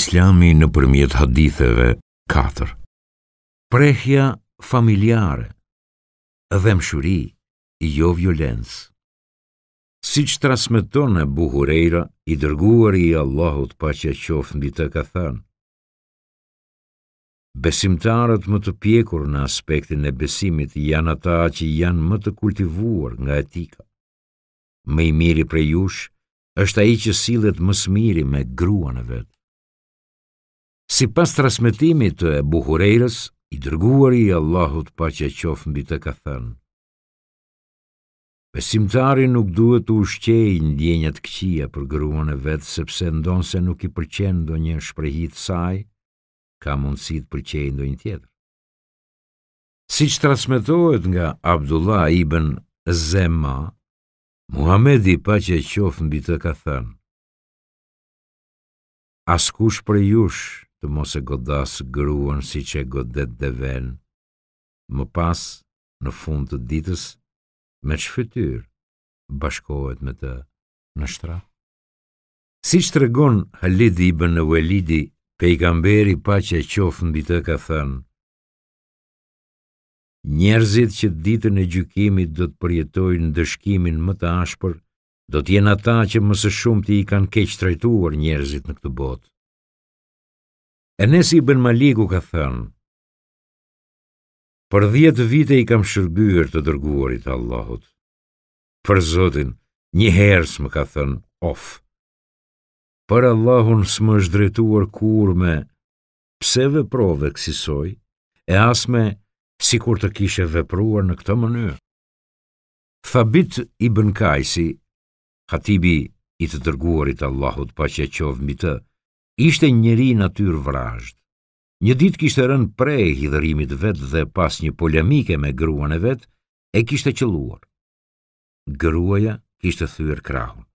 Islami në përmjet haditheve 4. Prehja familjare dhe mshuri jo violens. Si që trasmeton e buhurera i dërguar i Allahut pa që qofë në ditë ka thënë. Besimtarët më të pjekur në aspektin e besimit janë ata që janë më të kultivuar nga etika. Më i miri prej jush është ai që sillet më smiri miri me gruan e vet. Si pas trasmetimi të e buhurejrës, i dërguar i Allahut pa që e qofë mbi të ka thënë. Pesimtari nuk duhet të ushqej në djenjat këqia për gruan e vetë, sepse ndonë se nuk i përqenë do një shprejhit saj, ka mundësi të përqenë do një tjetër. Si që trasmetohet nga Abdullah ibn Zema, Muhamedi pa që e qofë mbi të ka thënë. Askush për jush të mos e godas gruan si që e godet dhe ven. Më pas, në fund të ditës, me që fytyr bashkohet me të në shtra. Si që të regon Halid i bën në i pejgamberi pa që e qofë në bitë ka thënë, Njerëzit që ditën e gjykimit do të përjetojnë ndëshkimin më të ashpër, do të jenë ata që më së shumti i kanë keq trajtuar njerëzit në këtë botë. E nësi i Maliku ka thënë, Për dhjetë vite i kam shërbyrë të dërguarit Allahut. Për zotin, një herës më ka thënë of. Për Allahun s'më është dretuar kur me pse veprove kësisoj, e asme si kur të kishe vepruar në këtë mënyrë. Thabit i bënkajsi, hatibi i të dërguarit Allahut pa që e qovë mbi të, Ishte njëri natyr vrajshë. Një ditë kishte rënë prej hidhërimit vet dhe pas një polemike me gruan e vet, e kishte qelluar. Gruaja kishte thyr krahun.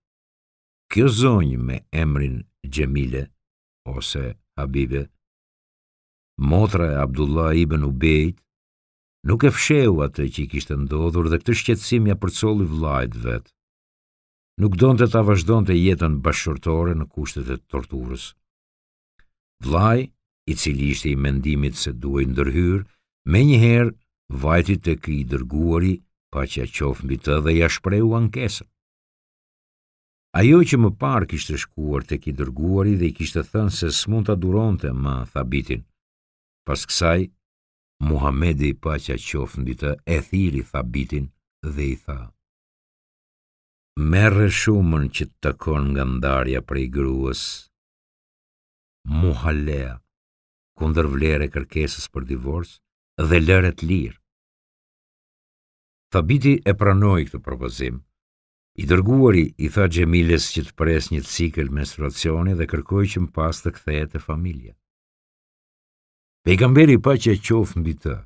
Kjo zonjë me emrin Gjemile, ose Habibe, motra e Abdullah ibn Ubejt, nuk e fshehu atë që i kishte ndodhur dhe këtë shqetësim ia përcolli vlajt vet. Nuk donte ta vazhdonte jetën bashkëtortore në kushtet e torturës. Vlaj, i cili ishte i mendimit se duhej ndërhyr, me njëherë vajti të kë i dërguari, pa që a qofë mbi të dhe ja shpreu ankesën. Ajo që më parë kishtë shkuar të ki dërguari dhe i kishtë thënë se s'mun të duronte më thabitin. Pas kësaj, Muhamedi pa që a qofë mbi të e thiri thabitin dhe i tha. Merë shumën që të takon nga ndarja prej gruës, muhalea, kundër vlere kërkesës për divorc dhe lëret lirë. Thabiti e pranoi këtë propozim. I dërguari i tha Xhemiles që të pres një cikël menstruacioni dhe kërkoi që më pas të kthehet te familja. Pejgamberi pa që qof mbi të,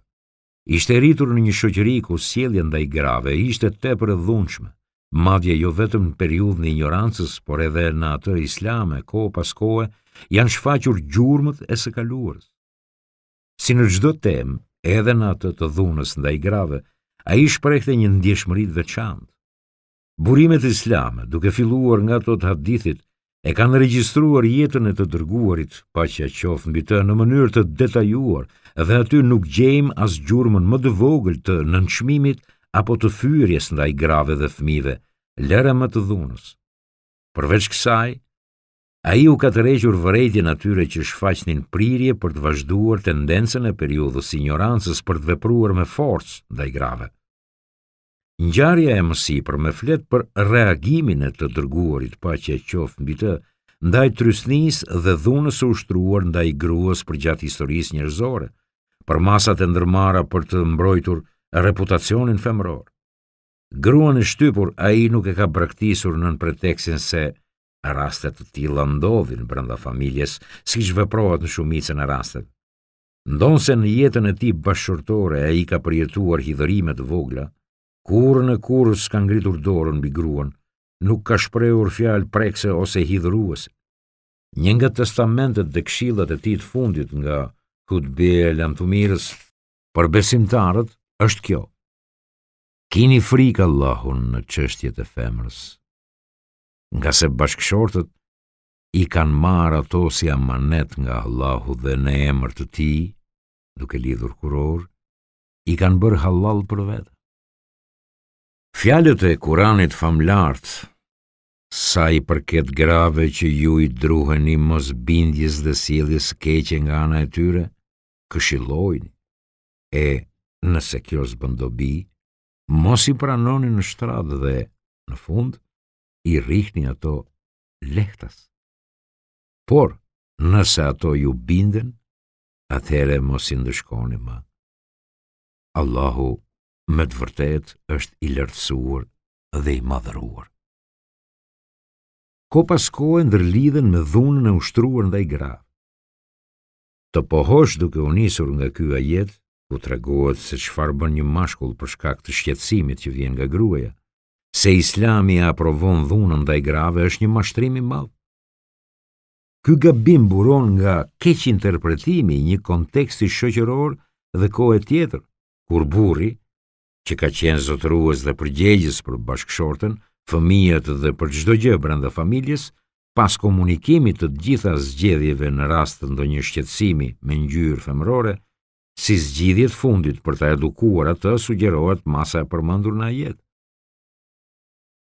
ishte rritur në një shoqëri ku sjellja ndaj grave ishte tepër e dhunshme madje jo vetëm në periudhën e ignorancës, por edhe në atë islame, kohë pas kohe, janë shfaqur gjurmët e së kaluarës. Si në çdo temë, edhe në atë të dhunës ndaj grave, ai shprehte një ndjeshmëri të veçantë. Burimet islame, duke filluar nga ato të hadithit, e kanë regjistruar jetën e të dërguarit, pa që qoftë mbi të në mënyrë të detajuar, dhe aty nuk gjejmë as gjurmën më të vogël të nënçmimit apo të nda ndaj grave dhe fmive, lëre më të dhunës. Përveç kësaj, a i u ka të regjur vërejtje natyre që shfaqnin prirje për të vazhduar tendencën e periudhës si për të vepruar me forcë ndaj grave. Njarja e mësi për me flet për reagimin e të dërguarit pa që e qofë mbi të, ndaj trysnis dhe dhunës u ushtruar ndaj gruas për gjatë historisë njërzore, për masat e ndërmara për të mbrojtur reputacionin femror. Gruan e shtypur a i nuk e ka braktisur nën preteksin se rastet të ti landovin brënda familjes, si që në shumicën e rastet. Ndonë se në jetën e ti bashkërtore a i ka përjetuar hidërimet vogla, kurën në kurës s'ka ngritur dorën bi gruan, nuk ka shprehur fjalë prekse ose hidhruese. Një nga testamentet dhe këshillat e tij të fundit nga Kutbe e Lamtumirës për besimtarët është kjo. Kini frikë Allahun në qështjet e femrës, nga se bashkëshortët i kanë marë ato si amanet nga Allahu dhe në emër të ti, duke lidhur kuror, i kanë bërë halal për vetë. Fjallët e kuranit famlartë, sa i përket grave që ju i druheni mos bindjes dhe sildjes keqe nga ana e tyre, këshilojnë e nëse kjo bëndobi, mos i pranoni në shtradë dhe, në fund, i rikni ato lehtas. Por, nëse ato ju binden, atëhere mos i ndëshkoni ma. Allahu, me të vërtet, është i lërtsuar dhe i madhëruar. Ko pasko e ndërlidhen me dhunën e ushtruar dhe i gra. Të pohosh duke unisur nga kyja jetë, ku të regohet se farë bën një mashkull për shkak të shqetsimit që vjen nga gruaja, se islami a provon dhunën dhe i grave është një mashtrimi malë. Ky gabim buron nga keq interpretimi një konteksti shoqëror dhe kohë tjetër, kur burri, që ka qenë zotërues dhe përgjegjës për bashkëshorten, fëmijët dhe për çdo gjë brenda familjes, pas komunikimit të gjitha zgjedhjeve në rast të ndonjë shqetësimi me ngjyrë femërore, si zgjidhjet fundit për të edukuar atë sugjerohet masa e përmendur në ajet.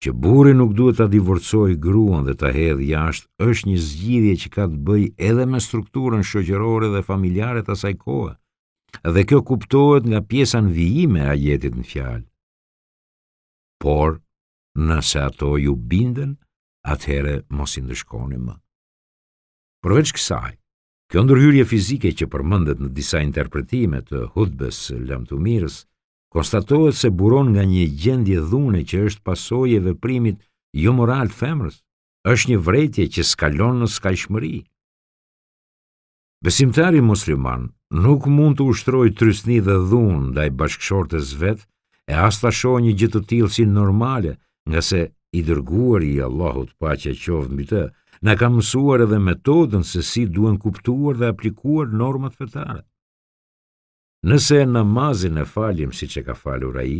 Që burri nuk duhet ta divorcoj gruan dhe ta hedhë jashtë është një zgjidhje që ka të bëjë edhe me strukturën shoqërore dhe familjare të asaj kohe. Dhe kjo kuptohet nga pjesa në vijim e ajetit në fjalë. Por nëse ato ju bindën, atëherë mos i ndeshkoni më. Përveç kësaj, Kjo ndërhyrje fizike që përmëndet në disa interpretimet të hudbës lëmë të mirës, konstatohet se buron nga një gjendje dhune që është pasoj e veprimit ju jo moral të femrës, është një vretje që skalon në skajshmëri. Besimtari musliman nuk mund të ushtroj trysni dhe dhunë dhe i bashkëshortës vetë e asta shohë një gjithë të tilë si normale nga se i dërguar i Allahut pa që e qovë në të, Na ka mësuar edhe metodën se si duhen kuptuar dhe aplikuar normat fetare. Nëse namazin e falim siç e ka falur ai,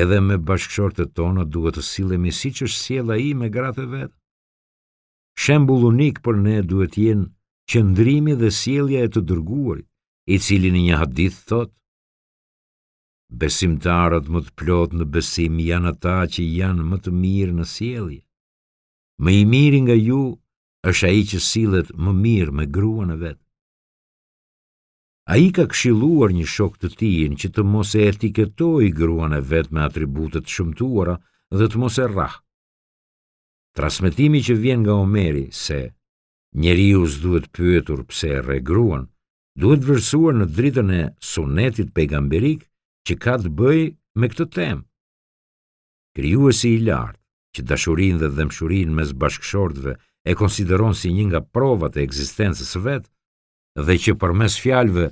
edhe me bashkëshortet tona duhet të sillemi siç është sjell i me gratë e vet. Shembull unik për ne duhet të jenë qëndrimi dhe sjellja e të dërguarit, i cili në një hadith thotë: Besimtarët më të plotë në besim janë ata që janë më të mirë në sjellje më i miri nga ju është a i që silet më mirë me gruën e vetë. A i ka këshiluar një shok të tijin që të mos e etiketoj gruan e vet me atributet shumtuara dhe të mos e rrahë. Transmetimi që vjen nga Omeri se njeri u s'duhet pyetur pse e re duhet vërsuar në dritën e sunetit pejgamberik që ka të bëj me këtë tem. si i lartë, që dashurinë dhe dëmshurinë mes bashkëshortëve e konsideron si një nga provat e ekzistencës së vet dhe që përmes fjalëve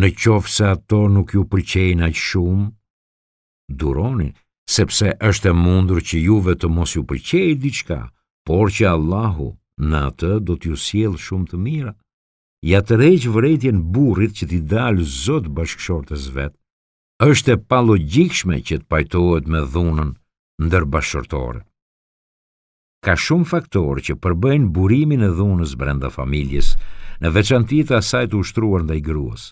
në qoftë se ato nuk ju pëlqejnë aq shumë duronin sepse është e mundur që juve të mos ju pëlqej diçka por që Allahu në atë do t'ju sjellë shumë të mira ja të reqë vërejtjen burrit që t'i dalë Zot bashkëshortës vet është e pa logjikshme që të pajtohet me dhunën ndër bashkëtorë. Ka shumë faktorë që përbëjnë burimin e dhunës brenda familjes, në veçanti të asaj të ushtruar ndaj gruas.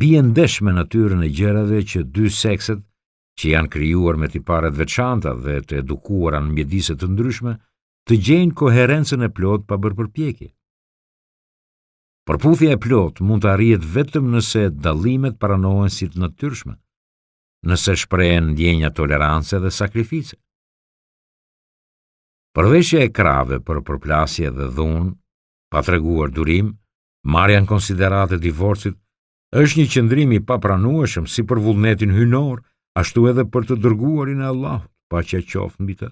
Bien ndeshme natyrën e gjërave që dy sekset, që janë krijuar me tipare të veçanta dhe të edukuara në mjedise të ndryshme, të gjejnë koherencën e plot pa bërë përpjekje. Përputhja e plot mund të arrihet vetëm nëse dallimet pranohen si të natyrshme, nëse shprehen ndjenja tolerance dhe sakrifice. Përveshja e krave për përplasje dhe dhun, pa treguar durim, marja në konsiderate divorcit, është një qëndrimi pa papranueshëm si për vullnetin hynor, ashtu edhe për të dërguarin e Allahut, paqja që mbi të.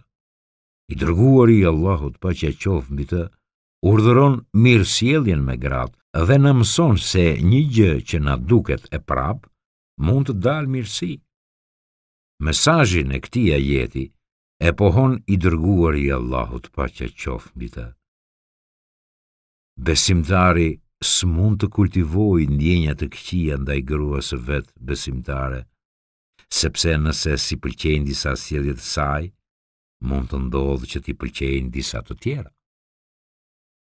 I dërguari i Allahut, paqja që mbi të, urdhëron mirë sjelljen me gratë dhe në mëson se një gjë që na duket e prapë mund të dalë mirësi. Mesajin e këtia jeti e pohon i dërguar i Allahut pa që qofë mbita. Besimtari së mund të kultivoj ndjenja të këqia ndaj grua së vetë besimtare, sepse nëse si pëlqenjë disa sjeljet saj, mund të ndodhë që ti pëlqenjë disa të tjera.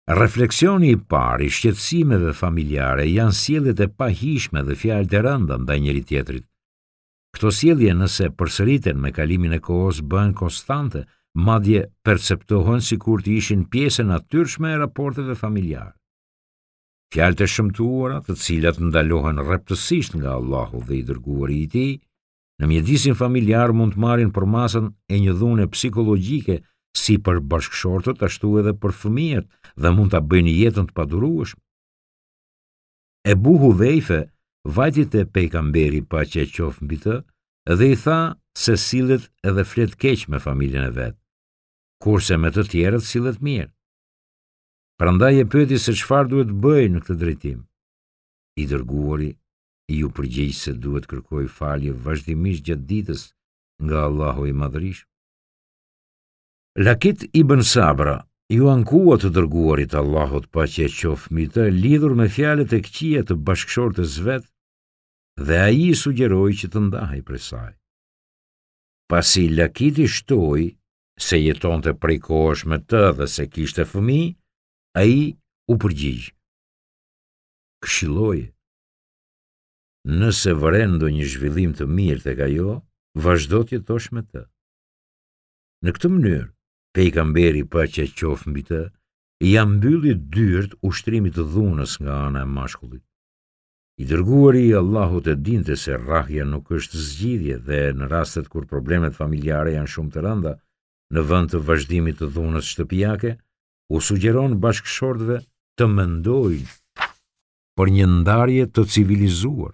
Refleksioni i parë i shqetësimeve familjare janë sjelljet e pahijshme dhe fjalët e rënda ndaj njëri tjetrit. Kto sjellje nëse përsëriten me kalimin e kohës bëhen konstante, madje perceptohen sikur të ishin pjesë natyrshme e raporteve familjare. Fjalët e shëmtuara, të cilat ndalohen rreptësisht nga Allahu dhe i dërguari i Tij, në mjedisin familjar mund të marrin përmasën e një dhune psikologjike si për bashkëshortët ashtu edhe për fëmijët dhe mund të bëjnë jetën të padurueshme. E buhu vejfe, vajtit e pejkamberi pa që e qofë mbi të, edhe i tha se silet edhe flet keq me familjen e vetë, kurse me të tjerët silet mirë. Prandaj e pëti se qfar duhet bëjë në këtë drejtim. I dërguari ju përgjegjë se duhet kërkoj falje vazhdimisht gjatë ditës nga Allahu i madrishë. Lakit i bën sabra, ju ankuat të dërguarit Allahot pa që e qofë mita, lidhur me fjalet e këqia të bashkëshor të zvet, dhe a i sugjeroj që të ndahaj për saj. Pasi lakit i shtoj, se jeton të prejkosh me të dhe se kishte fëmi, a i u përgjigj. Këshiloj, nëse vërendo një zhvillim të mirë të ka jo, vazhdo të jetosh me të. Në këtë mënyrë, pejgamberi pa që qofë mbi të, jam bylli dyrt ushtrimit të dhunës nga ana e mashkullit. I dërguari i Allahut e dinte se rrahja nuk është zgjidhje dhe në rastet kur problemet familjare janë shumë të rënda, në vend të vazhdimit të dhunës shtëpiake, u sugjeron bashkëshortëve të mendojnë për një ndarje të civilizuar.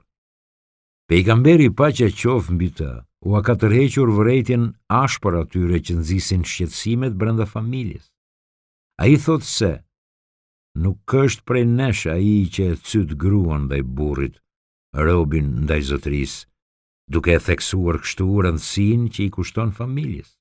Pejgamberi paqja që qofë mbi të, u a ka tërhequr vërejtjen ashpër atyre që nëzisin shqetsimet brenda familjes. A i thot se, nuk është prej nesh a i që e cyt gruan dhe i burit, robin dhe i zotris, duke e theksuar kështu rëndësin që i kushton familjes.